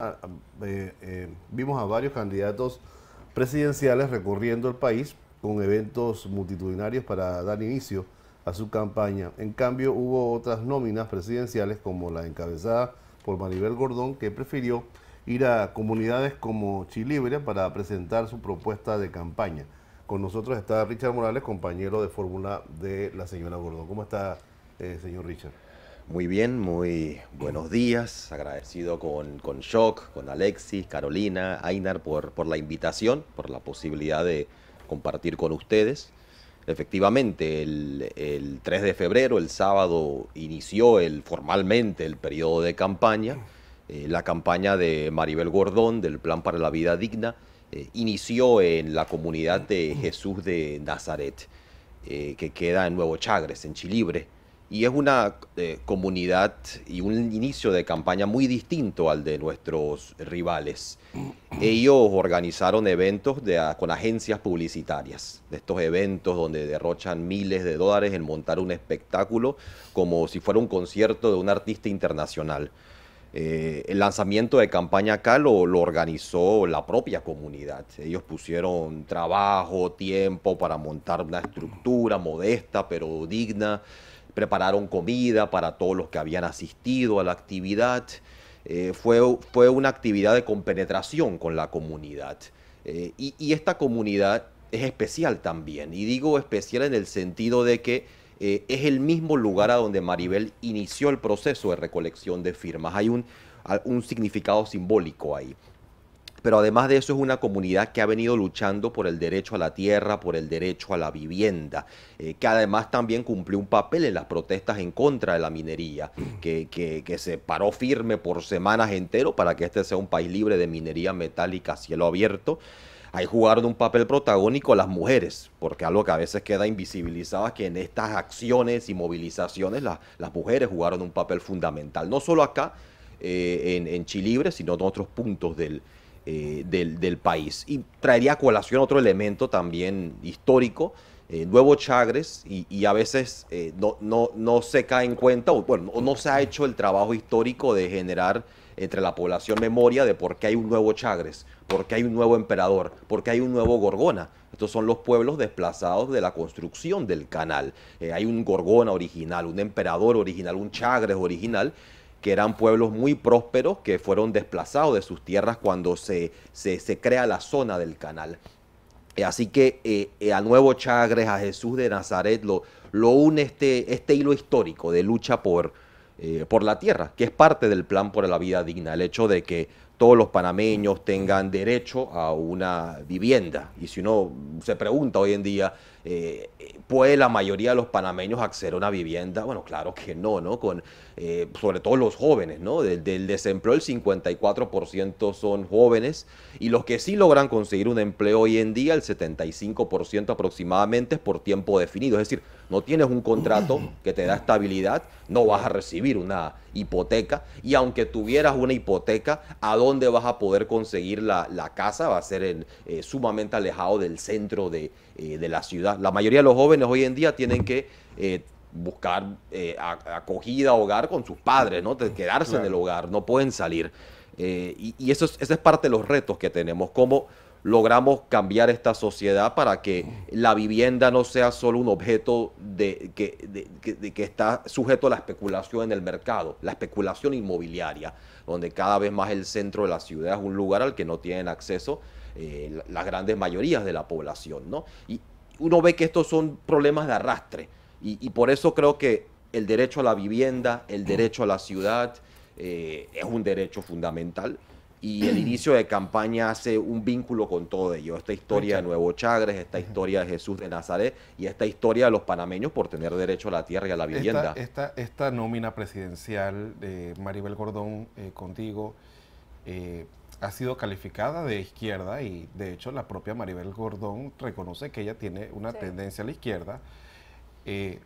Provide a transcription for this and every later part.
Eh, eh, vimos a varios candidatos presidenciales recorriendo el país con eventos multitudinarios para dar inicio a su campaña. En cambio, hubo otras nóminas presidenciales como la encabezada por Maribel Gordón, que prefirió ir a comunidades como Chilibre para presentar su propuesta de campaña. Con nosotros está Richard Morales, compañero de fórmula de la señora Gordón. ¿Cómo está, eh, señor Richard? Muy bien, muy buenos días. Agradecido con, con Shock, con Alexis, Carolina, Ainar por, por la invitación, por la posibilidad de compartir con ustedes. Efectivamente, el, 3 de febrero, el sábado, inició el, formalmente el periodo de campaña. Eh, la campaña de Maribel Gordón del Plan para la Vida Digna eh, inició en la comunidad de Jesús de Nazaret, eh, que queda en Nuevo Chagres, en Chilibre y es una eh, comunidad y un inicio de campaña muy distinto al de nuestros rivales. Ellos organizaron eventos con agencias publicitarias, de estos eventos donde derrochan miles de dólares en montar un espectáculo como si fuera un concierto de un artista internacional. Eh, el lanzamiento de campaña acá lo, lo, organizó la propia comunidad. Ellos pusieron trabajo, tiempo para montar una estructura modesta pero digna prepararon comida para todos los que habían asistido a la actividad. Eh, fue, una actividad de compenetración con la comunidad. Eh, y, esta comunidad es especial también. Y digo especial en el sentido de que eh, es el mismo lugar a donde Maribel inició el proceso de recolección de firmas. Hay un, un significado simbólico ahí pero además de eso es una comunidad que ha venido luchando por el derecho a la tierra, por el derecho a la vivienda, eh, que además también cumplió un papel en las protestas en contra de la minería, que, se paró firme por semanas enteros para que este sea un país libre de minería metálica a cielo abierto ahí jugaron un papel protagónico las mujeres, porque algo que a veces queda invisibilizado es que en estas acciones y movilizaciones las mujeres jugaron un papel fundamental, no solo acá eh, en, en Chilibre, sino en otros puntos del, eh, del, país. Y traería a colación otro elemento también histórico, eh, Nuevo Chagres, y, a veces eh, no, no, no, se cae en cuenta, o bueno, no se ha hecho el trabajo histórico de generar entre la población memoria de por qué hay un nuevo Chagres, por qué hay un nuevo emperador, por qué hay un nuevo Gorgona. Estos son los pueblos desplazados de la construcción del canal. hay un Gorgona original, un emperador original, un Chagres original, que eran pueblos muy prósperos que fueron desplazados de sus tierras cuando se, se, crea la zona del canal. Eh, así que eh, eh, a Nuevo Chagres, a Jesús de Nazaret, lo, lo une este, este hilo histórico de lucha por, por la tierra, que es parte del plan por la vida digna, el hecho de que todos los panameños tengan derecho a una vivienda. Y si uno se pregunta hoy en día, eh, ¿Puede la mayoría de los panameños acceder a una vivienda? Bueno, claro que no, ¿no? Con, eh, sobre todo los jóvenes, ¿no? Del, desempleo el 54% son jóvenes y los que sí logran conseguir un empleo hoy en día, el 75% aproximadamente es por tiempo definido. Es decir, no tienes un contrato que te da estabilidad, no vas a recibir una hipoteca y aunque tuvieras una hipoteca, ¿a dónde vas a poder conseguir la, casa? Va a ser eh, sumamente alejado del centro de eh, de la ciudad. La mayoría de los jóvenes hoy en día tienen que eh, buscar eh, acogida, hogar con sus padres, ¿no? quedarse en el hogar, no pueden salir. y, eso es, esa es parte de los retos que tenemos, cómo logramos cambiar esta sociedad para que la vivienda no sea solo un objeto de que, de que está sujeto a la especulación en el mercado, la especulación inmobiliaria, donde cada vez más el centro de la ciudad es un lugar al que no tienen acceso eh, las grandes mayorías de la población, ¿no? Y uno ve que estos son problemas de arrastre y, por eso creo que el derecho a la vivienda, el derecho a la ciudad, eh, es un derecho fundamental. Y el inicio de campaña hace un vínculo con todo ello. Esta historia de Nuevo Chagres, esta historia de Jesús de Nazaret y esta historia de los panameños por tener derecho a la tierra y a la vivienda. Esta, nómina presidencial de Maribel Gordón eh, contigo, ha sido calificada de izquierda y de hecho la propia Maribel Gordón reconoce que ella tiene una tendencia a la izquierda. Eh,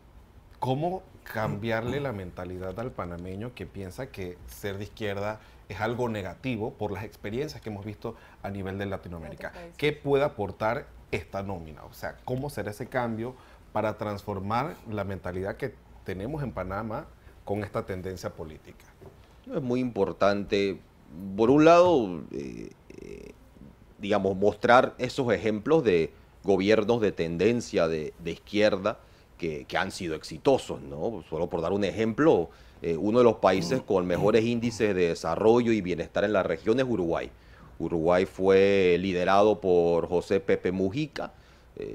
¿Cómo cambiarle la mentalidad al panameño que piensa que ser de izquierda es algo negativo por las experiencias que hemos visto a nivel de Latinoamérica? ¿Qué puede aportar esta nómina? O sea, ¿cómo será ese cambio para transformar la mentalidad que tenemos en Panamá con esta tendencia política? Es muy importante por un lado, eh, eh, digamos, mostrar esos ejemplos de gobiernos de tendencia de, izquierda que, han sido exitosos, ¿no? Solo por dar un ejemplo, eh, uno de los países con mejores índices de desarrollo y bienestar en la región es Uruguay. Uruguay fue liderado por José Pepe Mujica,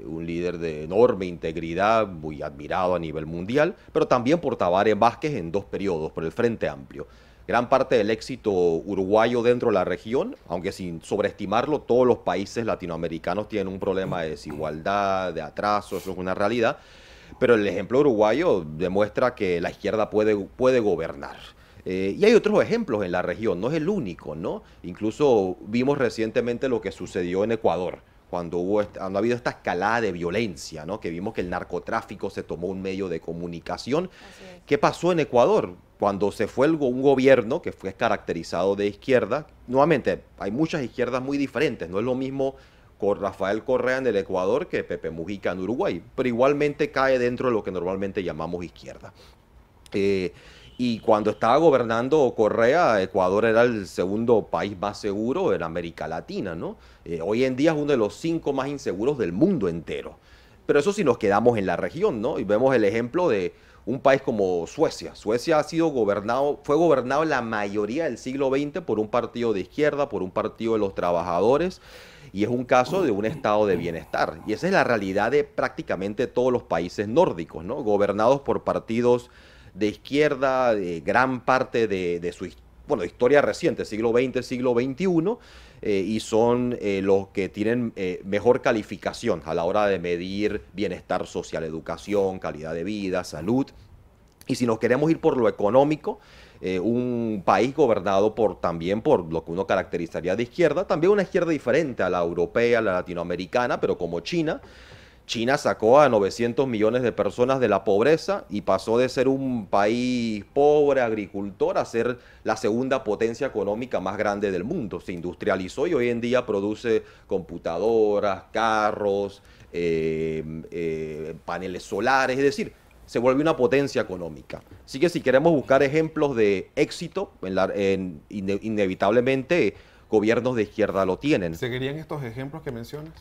un líder de enorme integridad, muy admirado a nivel mundial, pero también por Tabaré Vázquez en dos periodos, por el Frente Amplio gran parte del éxito uruguayo dentro de la región, aunque sin sobreestimarlo, todos los países latinoamericanos tienen un problema de desigualdad, de atraso, eso es una realidad, pero el ejemplo uruguayo demuestra que la izquierda puede, gobernar. Eh, y hay otros ejemplos en la región, no es el único, ¿no? Incluso vimos recientemente lo que sucedió en Ecuador cuando, hubo, ha habido esta escalada de violencia, ¿no? que vimos que el narcotráfico se tomó un medio de comunicación. ¿Qué pasó en Ecuador? Cuando se fue un gobierno que fue caracterizado de izquierda, nuevamente, hay muchas izquierdas muy diferentes, no es lo mismo con Rafael Correa en el Ecuador que Pepe Mujica en Uruguay, pero igualmente cae dentro de lo que normalmente llamamos izquierda. Eh, y cuando estaba gobernando Correa, Ecuador era el segundo país más seguro en América Latina, ¿no? Eh, hoy en día es uno de los cinco más inseguros del mundo entero. Pero eso si nos quedamos en la región, ¿no? Y vemos el ejemplo de un país como Suecia. Suecia ha sido gobernado, fue gobernado la mayoría del siglo XX por un partido de izquierda, por un partido de los trabajadores, y es un caso de un estado de bienestar. Y esa es la realidad de prácticamente todos los países nórdicos, ¿no? Gobernados por partidos de izquierda de gran parte de, su bueno, historia reciente, siglo XX, siglo XXI, eh, y son eh, los que tienen eh, mejor calificación a la hora de medir bienestar social, educación, calidad de vida, salud. Y si nos queremos ir por lo económico, un país gobernado por también por lo que uno caracterizaría de izquierda, también una izquierda diferente a la europea, a la latinoamericana, pero como China, China sacó a 900 millones de personas de la pobreza y pasó de ser un país pobre, agricultor, a ser la segunda potencia económica más grande del mundo. Se industrializó y hoy en día produce computadoras, carros, eh, eh, paneles solares, es decir, se vuelve una potencia económica. Así que si queremos buscar ejemplos de éxito, inevitablemente gobiernos de izquierda lo tienen. ¿Seguirían estos ejemplos que mencionas?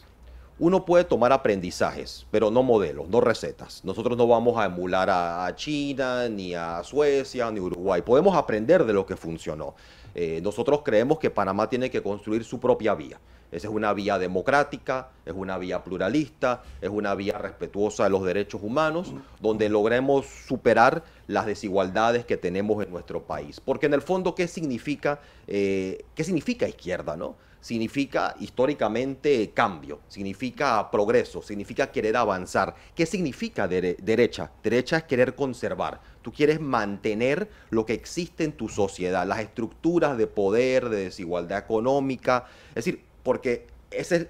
uno puede tomar aprendizajes, pero no modelos, no recetas. Nosotros no vamos a emular a, China, ni a Suecia, ni a Uruguay. Podemos aprender de lo que funcionó. Eh, nosotros creemos que Panamá tiene que construir su propia vía. Esa es una vía democrática, es una vía pluralista, es una vía respetuosa de los derechos humanos, donde logremos superar las desigualdades que tenemos en nuestro país. Porque en el fondo, ¿qué significa, eh, ¿qué significa izquierda? ¿no? Significa históricamente cambio, significa progreso, significa querer avanzar. ¿Qué significa derecha? Derecha es querer conservar. Tú quieres mantener lo que existe en tu sociedad, las estructuras de poder, de desigualdad económica. Es decir, porque ese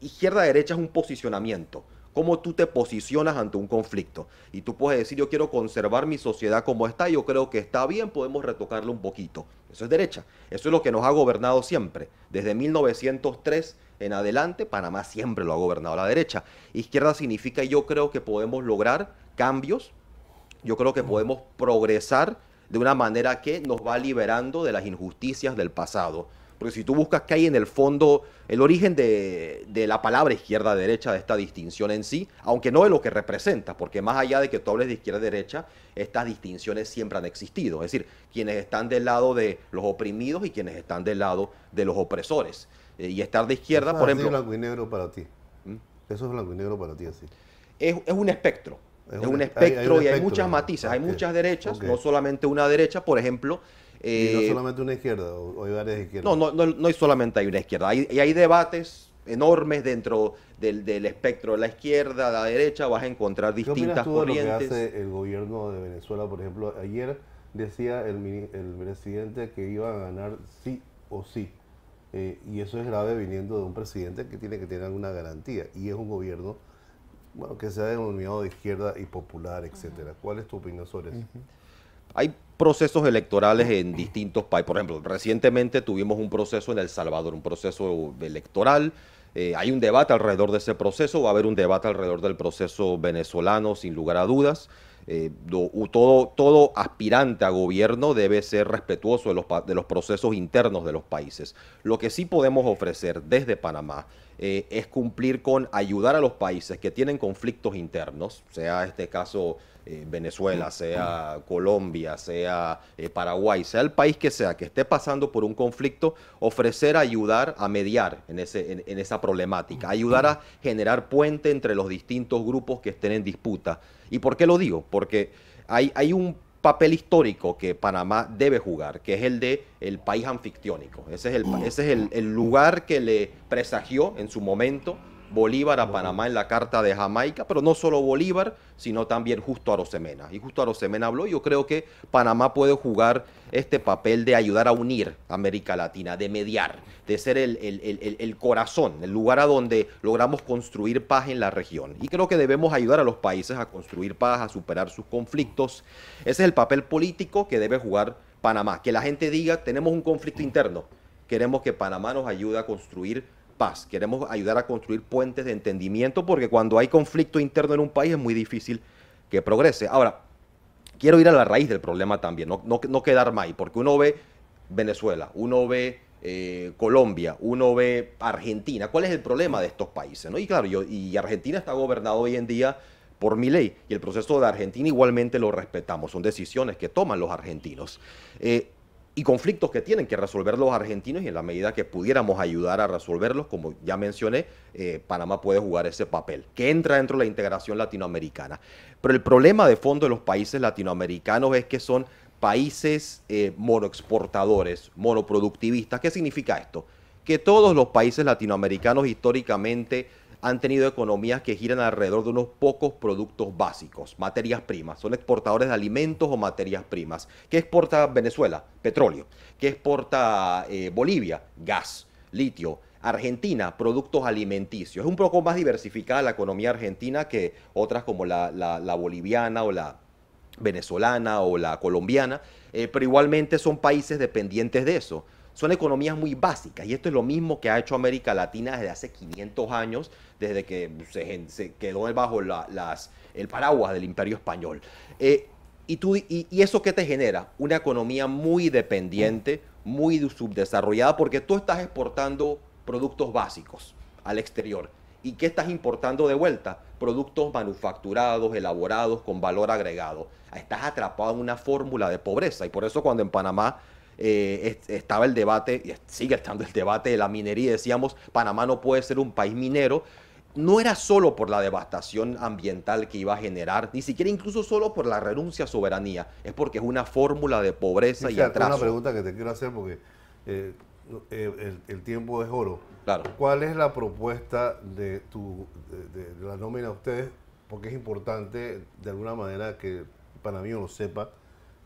izquierda-derecha es un posicionamiento cómo tú te posicionas ante un conflicto. Y tú puedes decir, yo quiero conservar mi sociedad como está, yo creo que está bien, podemos retocarlo un poquito. Eso es derecha. Eso es lo que nos ha gobernado siempre. Desde 1903 en adelante, Panamá siempre lo ha gobernado la derecha. Izquierda significa yo creo que podemos lograr cambios, yo creo que podemos progresar de una manera que nos va liberando de las injusticias del pasado. Porque si tú buscas qué hay en el fondo, el origen de, la palabra izquierda-derecha, de esta distinción en sí, aunque no de lo que representa, porque más allá de que tú hables de izquierda-derecha, estas distinciones siempre han existido. Es decir, quienes están del lado de los oprimidos y quienes están del lado de los opresores. Eh, y estar de izquierda, por ejemplo. Eso es blanco y negro para ti. ¿Mm? Eso es blanco y negro para ti, así. Es, un espectro. Es, un, espectro y hay muchas matices, hay muchas derechas, no solamente una derecha, por ejemplo, ¿Y no eh, solamente una izquierda o hay varias izquierdas? No, no, no, hay solamente hay una izquierda. Hay, y hay debates enormes dentro del, del, espectro de la izquierda, la derecha, vas a encontrar distintas ¿Qué tú De lo que hace el gobierno de Venezuela, por ejemplo, ayer decía el, el presidente que iba a ganar sí o sí. Eh, y eso es grave viniendo de un presidente que tiene que tener alguna garantía. Y es un gobierno bueno, que se ha denominado de izquierda y popular, etcétera. ¿Cuál es tu opinión sobre eso? Hay procesos electorales en distintos países. Por ejemplo, recientemente tuvimos un proceso en El Salvador, un proceso electoral. Eh, hay un debate alrededor de ese proceso, va a haber un debate alrededor del proceso venezolano, sin lugar a dudas. Eh, todo, aspirante a gobierno debe ser respetuoso de los, de los procesos internos de los países. Lo que sí podemos ofrecer desde Panamá eh, es cumplir con ayudar a los países que tienen conflictos internos, sea este caso eh, Venezuela, sea Colombia, sea eh, Paraguay, sea el país que sea que esté pasando por un conflicto, ofrecer ayudar a mediar en, ese, en, esa problemática, ayudar a generar puente entre los distintos grupos que estén en disputa. ¿Y por qué lo digo? Porque hay, hay un papel histórico que Panamá debe jugar, que es el de el país anfictiónico. Ese es el, ese es el, el lugar que le presagió en su momento Bolívar a Panamá en la carta de Jamaica, pero no solo Bolívar, sino también Justo Arosemena. Y Justo Arosemena habló, yo creo que Panamá puede jugar este papel de ayudar a unir América Latina, de mediar, de ser el, el, corazón, el lugar a donde logramos construir paz en la región. Y creo que debemos ayudar a los países a construir paz, a superar sus conflictos. Ese es el papel político que debe jugar Panamá, que la gente diga, tenemos un conflicto interno, queremos que Panamá nos ayude a construir paz, queremos ayudar a construir puentes de entendimiento porque cuando hay conflicto interno en un país es muy difícil que progrese. Ahora, quiero ir a la raíz del problema también, no, quedar mal, porque uno ve Venezuela, uno ve eh, Colombia, uno ve Argentina. ¿Cuál es el problema de estos países? Y claro, y Argentina está gobernado hoy en día por mi ley y el proceso de Argentina igualmente lo respetamos, son decisiones que toman los argentinos. Eh, y conflictos que tienen que resolver los argentinos y en la medida que pudiéramos ayudar a resolverlos, como ya mencioné, eh, Panamá puede jugar ese papel, que entra dentro de la integración latinoamericana. Pero el problema de fondo de los países latinoamericanos es que son países eh, monoexportadores, monoproductivistas. ¿Qué significa esto? Que todos los países latinoamericanos históricamente han tenido economías que giran alrededor de unos pocos productos básicos, materias primas. Son exportadores de alimentos o materias primas. ¿Qué exporta Venezuela? Petróleo. ¿Qué exporta eh, Bolivia? Gas, litio. Argentina, productos alimenticios. Es un poco más diversificada la economía argentina que otras como la, boliviana o la venezolana o la colombiana, eh, pero igualmente son países dependientes de eso son economías muy básicas y esto es lo mismo que ha hecho América Latina desde hace 500 años, desde que se, quedó bajo las, el paraguas del imperio español. Eh, y, y, eso qué te genera? Una economía muy dependiente, muy subdesarrollada, porque tú estás exportando productos básicos al exterior. ¿Y qué estás importando de vuelta? Productos manufacturados, elaborados, con valor agregado. Estás atrapado en una fórmula de pobreza. Y por eso cuando en Panamá eh, estaba el debate, y sigue estando el debate de la minería, decíamos, Panamá no puede ser un país minero, no era solo por la devastación ambiental que iba a generar, ni siquiera incluso solo por la renuncia a soberanía, es porque es una fórmula de pobreza y atraso. Una pregunta que te quiero hacer porque eh, el, tiempo es oro. Claro. ¿Cuál es la propuesta de, tu, de, la nómina de ustedes? Porque es importante de alguna manera que para mí lo sepa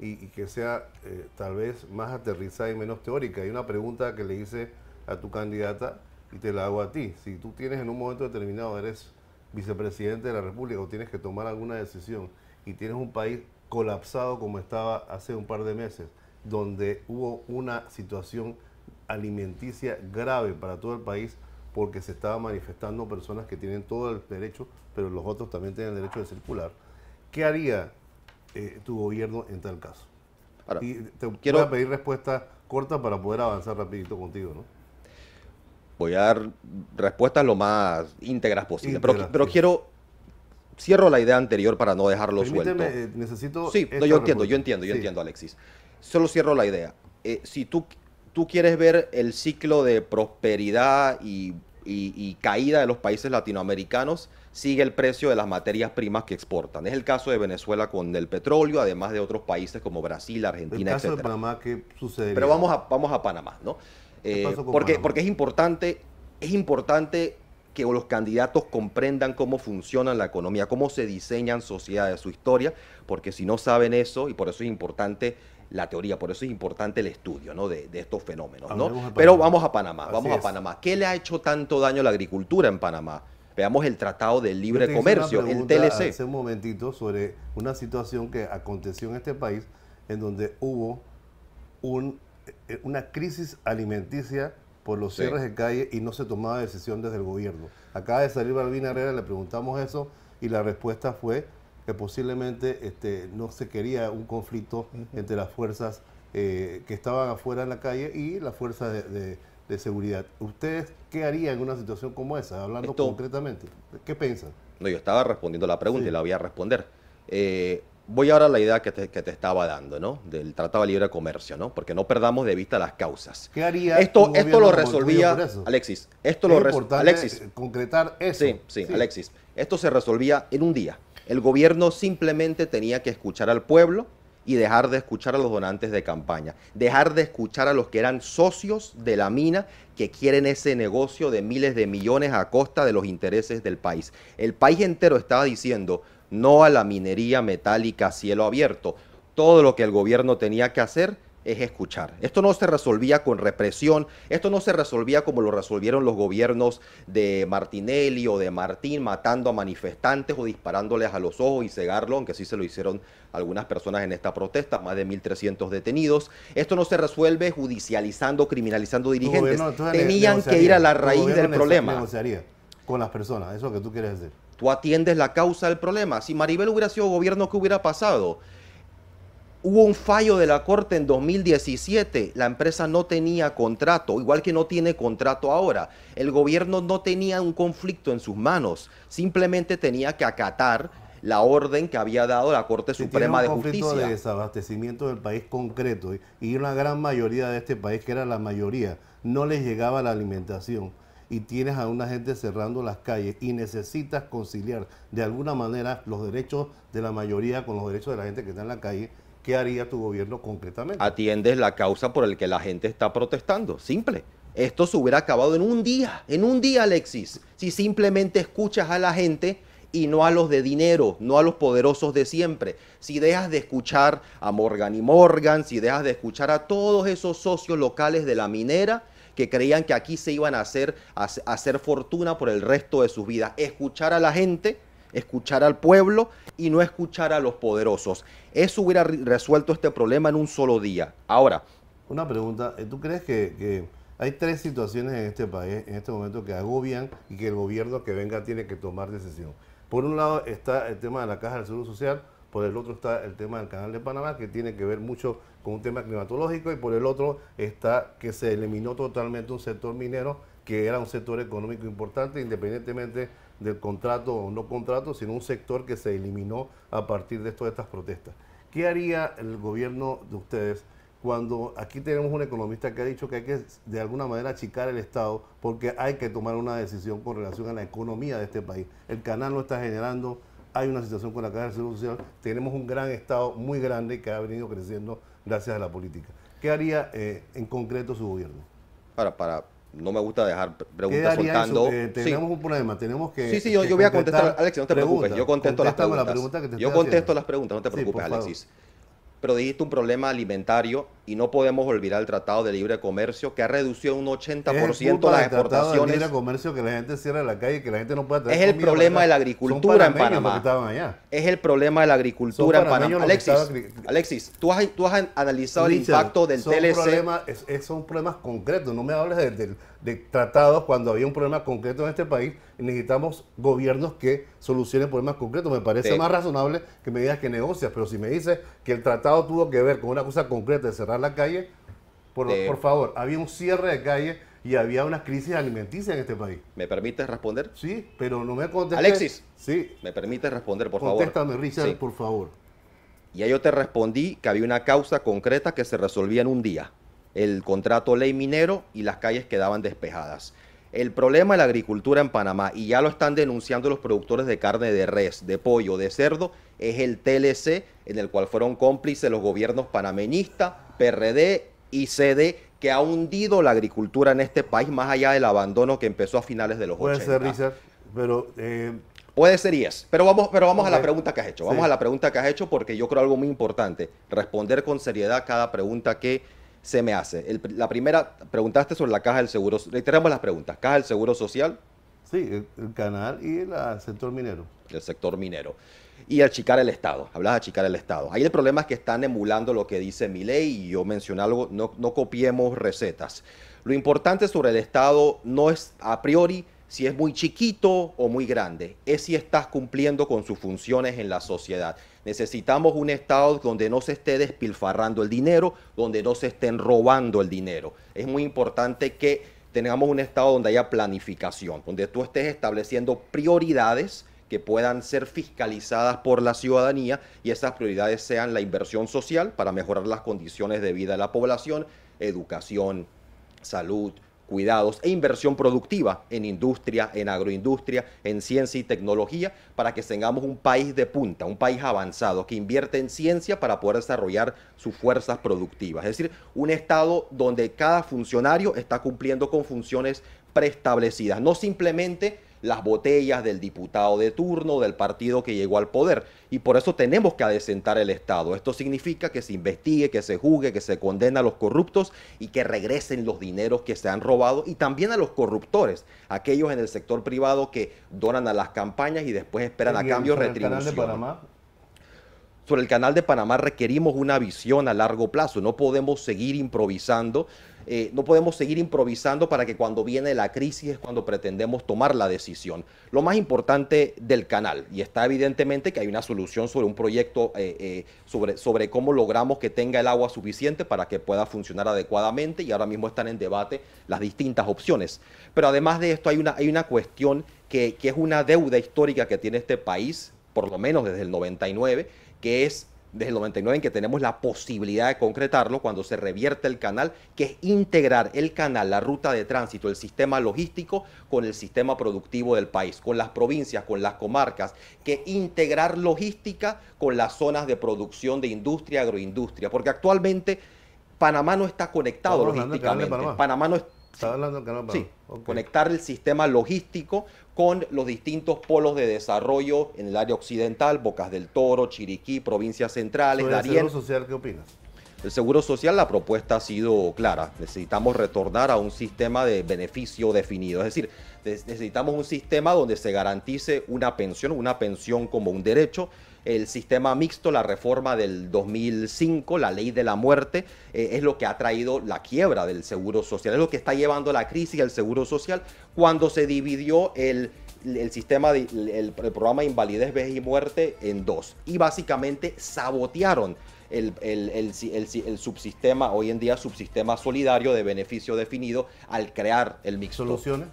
y, que sea eh, tal vez más aterrizada y menos teórica. Hay una pregunta que le hice a tu candidata y te la hago a ti. Si tú tienes en un momento determinado, eres vicepresidente de la República o tienes que tomar alguna decisión y tienes un país colapsado como estaba hace un par de meses, donde hubo una situación alimenticia grave para todo el país porque se estaban manifestando personas que tienen todo el derecho, pero los otros también tienen el derecho de circular. ¿Qué haría eh, tu gobierno en tal caso? te quiero... voy a pedir respuestas cortas para poder avanzar rapidito contigo, ¿no? Voy a dar respuestas lo más íntegras posible, pero, quiero cierro la idea anterior para no dejarlo suelto. Eh, necesito. Sí, yo entiendo, yo entiendo, yo entiendo, Alexis. Solo cierro la idea. Eh, si tú, tú quieres ver el ciclo de prosperidad y y, caída de los países latinoamericanos sigue el precio de las materias primas que exportan. Es el caso de Venezuela con el petróleo, además de otros países como Brasil, Argentina, etc. Panamá, ¿qué sucede? Pero vamos a, vamos a Panamá, ¿no? Eh, porque, porque es importante, es importante que los candidatos comprendan cómo funciona la economía, cómo se diseñan sociedades, su historia, porque si no saben eso, y por eso es importante la teoría. Por eso es importante el estudio ¿no? de, estos fenómenos. Pero vamos a Panamá, vamos a Panamá. ¿Qué le ha hecho tanto daño a la agricultura en Panamá? Veamos el Tratado de Libre Comercio, el TLC. Hace un momentito sobre una situación que aconteció en este país en donde hubo un, eh, una crisis alimenticia por los cierres de calle y no se tomaba decisión desde el gobierno. Acaba de salir Balbina Herrera, le preguntamos eso y la respuesta fue que posiblemente este, no se quería un conflicto entre las fuerzas eh, que estaban afuera en la calle y las fuerzas de, seguridad. ¿Ustedes qué harían en una situación como esa, hablando concretamente? ¿Qué piensan? No, yo estaba respondiendo la pregunta y la voy a responder. Eh, voy ahora a la idea que te, estaba dando, ¿no? Del Tratado de Libre Comercio, ¿no? Porque no perdamos de vista las causas. ¿Qué haría esto, esto lo resolvía, Alexis, esto lo resolvía... Alexis. concretar eso. sí, sí, Alexis. Esto se resolvía en un día. El gobierno simplemente tenía que escuchar al pueblo y dejar de escuchar a los donantes de campaña, dejar de escuchar a los que eran socios de la mina que quieren ese negocio de miles de millones a costa de los intereses del país. El país entero estaba diciendo no a la minería metálica a cielo abierto. Todo lo que el gobierno tenía que hacer es escuchar. Esto no se resolvía con represión, esto no se resolvía como lo resolvieron los gobiernos de Martinelli o de Martín, matando a manifestantes o disparándoles a los ojos y cegarlo, aunque sí se lo hicieron algunas personas en esta protesta, más de 1.300 detenidos. Esto no se resuelve judicializando, criminalizando dirigentes. Tenían que ir a la raíz del problema. con las personas, eso que tú quieres decir. Tú atiendes la causa del problema. Si Maribel hubiera sido gobierno, ¿qué hubiera pasado? Hubo un fallo de la Corte en 2017, la empresa no tenía contrato, igual que no tiene contrato ahora. El gobierno no tenía un conflicto en sus manos, simplemente tenía que acatar la orden que había dado la Corte Suprema de conflicto de desabastecimiento del país concreto y una gran mayoría de este país, que era la mayoría, no les llegaba la alimentación y tienes a una gente cerrando las calles y necesitas conciliar de alguna manera los derechos de la mayoría con los derechos de la gente que está en la calle ¿qué haría tu gobierno concretamente? Atiendes la causa por la que la gente está protestando, simple. Esto se hubiera acabado en un día, en un día, Alexis, si simplemente escuchas a la gente y no a los de dinero, no a los poderosos de siempre. Si dejas de escuchar a Morgan y Morgan, si dejas de escuchar a todos esos socios locales de la minera que creían que aquí se iban a hacer, a hacer fortuna por el resto de sus vidas, escuchar a la gente, escuchar al pueblo y no escuchar a los poderosos. Eso hubiera resuelto este problema en un solo día. Ahora. Una pregunta, eh, ¿tú crees que, hay tres situaciones en este país en este momento que agobian y que el gobierno que venga tiene que tomar decisión? Por un lado está el tema de la Caja del Seguro Social, por el otro está el tema del Canal de Panamá, que tiene que ver mucho con un tema climatológico, y por el otro está que se eliminó totalmente un sector minero, que era un sector económico importante, independientemente del contrato, o no contrato, sino un sector que se eliminó a partir de, todas estas protestas. ¿Qué haría el gobierno de ustedes cuando aquí tenemos un economista que ha dicho que hay que de alguna manera achicar el Estado porque hay que tomar una decisión con relación a la economía de este país? El canal no está generando, hay una situación con la Caja de Salud Social, tenemos un gran Estado muy grande que ha venido creciendo gracias a la política. ¿Qué haría eh, en concreto su gobierno? para, para no me gusta dejar preguntas soltando. Eh, tenemos un problema, tenemos que. Sí, sí, yo, yo voy a contestar, Alexis, no te preocupes, yo contesto las preguntas. yo contesto las preguntas, no te preocupes, Alexis. Pero dijiste un problema alimentario y no podemos olvidar el Tratado de Libre Comercio que ha reducido un 80% las exportaciones. De comercio que la gente cierra la calle, que la gente no puede Es el problema de la agricultura en Panamá. Es el problema de la agricultura en Panamá. Alexis, Alexis, tú has, tú analizado el impacto del TLC. es, son problemas concretos, no me hables de, tratados cuando había un problema concreto en este país necesitamos gobiernos que solucionen problemas concretos. Me parece más razonable que me digas que negocias, pero si me dices que el tratado tuvo que ver con una cosa concreta de cerrar la calle, por, favor, había un cierre de calle y había una crisis alimenticia en este país. ¿Me permites responder? Sí, pero no me contestes. Alexis, sí. ¿me permites responder, por favor? Contéstame, Richard, por favor. Ya yo te respondí que había una causa concreta que se resolvía en un día. El contrato ley minero y las calles quedaban despejadas. El problema de la agricultura en Panamá, y ya lo están denunciando los productores de carne de res, de pollo, de cerdo, es el TLC, en el cual fueron cómplices los gobiernos panamenistas PRD y CD que ha hundido la agricultura en este país más allá del abandono que empezó a finales de los 80. Puede ser, Richard, pero... Eh, Puede ser y es. Pero vamos, pero vamos a la pregunta que has hecho. Vamos a la pregunta que has hecho porque yo creo algo muy importante. Responder con seriedad cada pregunta que se me hace. la primera, preguntaste sobre la caja del seguro. Reiteramos las preguntas. Caja del seguro social. Sí, el, canal y el ah, sector minero el sector minero. Y achicar el Estado, hablas de achicar el Estado. Ahí el problema es que están emulando lo que dice mi ley y yo mencioné algo, no, no copiemos recetas. Lo importante sobre el Estado no es a priori si es muy chiquito o muy grande, es si estás cumpliendo con sus funciones en la sociedad. Necesitamos un Estado donde no se esté despilfarrando el dinero, donde no se estén robando el dinero. Es muy importante que tengamos un Estado donde haya planificación, donde tú estés estableciendo prioridades que puedan ser fiscalizadas por la ciudadanía y esas prioridades sean la inversión social para mejorar las condiciones de vida de la población, educación, salud, cuidados e inversión productiva en industria, en agroindustria, en ciencia y tecnología, para que tengamos un país de punta, un país avanzado, que invierte en ciencia para poder desarrollar sus fuerzas productivas. Es decir, un Estado donde cada funcionario está cumpliendo con funciones preestablecidas, no simplemente las botellas del diputado de turno, del partido que llegó al poder. Y por eso tenemos que adecentar el Estado. Esto significa que se investigue, que se juzgue, que se condena a los corruptos y que regresen los dineros que se han robado y también a los corruptores, aquellos en el sector privado que donan a las campañas y después esperan a cambio retribución sobre el canal de Panamá requerimos una visión a largo plazo. No podemos seguir improvisando eh, no podemos seguir improvisando para que cuando viene la crisis es cuando pretendemos tomar la decisión. Lo más importante del canal, y está evidentemente que hay una solución sobre un proyecto, eh, eh, sobre, sobre cómo logramos que tenga el agua suficiente para que pueda funcionar adecuadamente, y ahora mismo están en debate las distintas opciones. Pero además de esto hay una, hay una cuestión que, que es una deuda histórica que tiene este país, por lo menos desde el 99, que es desde el 99 en que tenemos la posibilidad de concretarlo cuando se revierte el canal, que es integrar el canal, la ruta de tránsito, el sistema logístico con el sistema productivo del país, con las provincias, con las comarcas, que integrar logística con las zonas de producción de industria, agroindustria, porque actualmente Panamá no está conectado logísticamente. Panamá no está hablando sí, conectar el sistema logístico con los distintos polos de desarrollo en el área occidental, Bocas del Toro, Chiriquí, provincias centrales, ¿El Seguro Social qué opinas? El Seguro Social, la propuesta ha sido clara. Necesitamos retornar a un sistema de beneficio definido. Es decir, necesitamos un sistema donde se garantice una pensión, una pensión como un derecho, el sistema mixto, la reforma del 2005, la ley de la muerte, eh, es lo que ha traído la quiebra del Seguro Social, es lo que está llevando la crisis al Seguro Social cuando se dividió el el sistema, de, el, programa de invalidez, vejez y muerte en dos. Y básicamente sabotearon el, subsistema, hoy en día subsistema solidario de beneficio definido al crear el mixto. ¿Soluciones?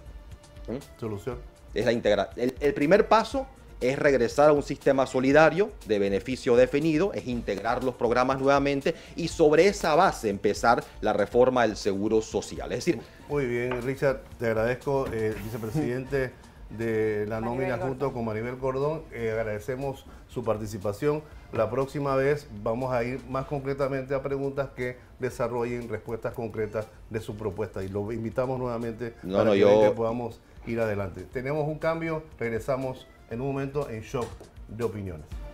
Soluciones. ¿Mm? Solución. Es la integración. el primer paso es regresar a un sistema solidario de beneficio definido, es integrar los programas nuevamente y sobre esa base empezar la reforma del seguro social. Es decir, muy bien, Richard, te agradezco, eh, vicepresidente de la nómina junto con Maribel Gordón. Eh, agradecemos su participación. La próxima vez vamos a ir más concretamente a preguntas que desarrollen respuestas concretas de su propuesta y lo invitamos nuevamente para que podamos ir adelante. Tenemos un cambio, regresamos en un momento en shock de opiniones.